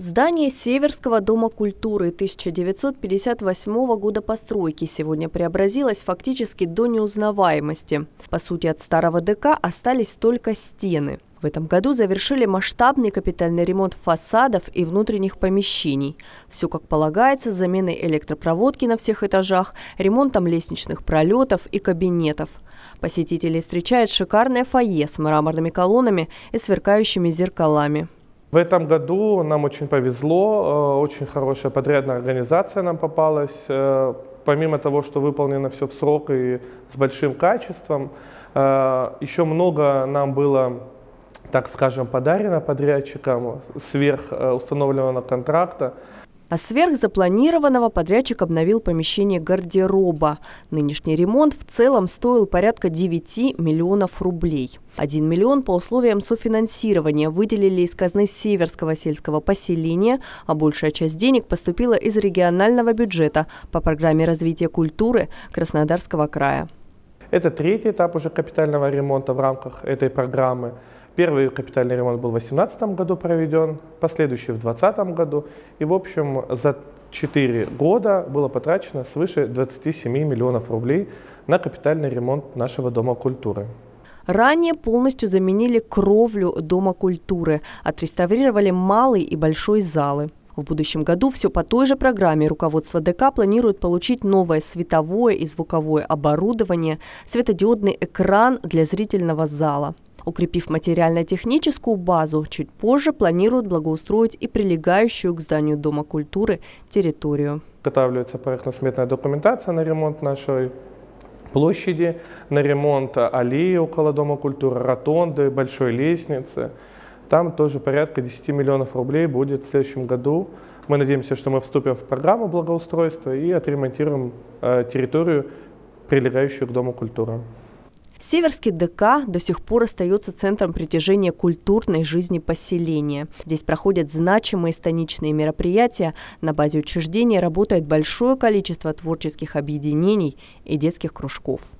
Здание Северского дома культуры 1958 года постройки сегодня преобразилось фактически до неузнаваемости. По сути, от старого ДК остались только стены. В этом году завершили масштабный капитальный ремонт фасадов и внутренних помещений. Все как полагается, замены электропроводки на всех этажах, ремонтом лестничных пролетов и кабинетов. Посетителей встречает шикарное фойе с мраморными колоннами и сверкающими зеркалами. В этом году нам очень повезло, э, очень хорошая подрядная организация нам попалась. Э, помимо того, что выполнено все в срок и с большим качеством, э, еще много нам было, так скажем, подарено подрядчикам сверх установленного контракта. А сверх запланированного подрядчик обновил помещение гардероба. Нынешний ремонт в целом стоил порядка 9 миллионов рублей. 1 миллион по условиям софинансирования выделили из казны Северского сельского поселения, а большая часть денег поступила из регионального бюджета по программе развития культуры Краснодарского края. Это третий этап уже капитального ремонта в рамках этой программы. Первый капитальный ремонт был в 2018 году проведен, последующий в 2020 году. И, в общем, за 4 года было потрачено свыше 27 миллионов рублей на капитальный ремонт нашего Дома культуры. Ранее полностью заменили кровлю Дома культуры, отреставрировали малый и большой залы. В будущем году все по той же программе руководство ДК планирует получить новое световое и звуковое оборудование, светодиодный экран для зрительного зала. Укрепив материально-техническую базу, чуть позже планируют благоустроить и прилегающую к зданию Дома культуры территорию. Готавливается проектно-сметная документация на ремонт нашей площади, на ремонт аллеи около Дома культуры, ротонды, большой лестницы. Там тоже порядка 10 миллионов рублей будет в следующем году. Мы надеемся, что мы вступим в программу благоустройства и отремонтируем э, территорию, прилегающую к Дому культуры. Северский ДК до сих пор остается центром притяжения культурной жизни поселения. Здесь проходят значимые станичные мероприятия, на базе учреждения работает большое количество творческих объединений и детских кружков.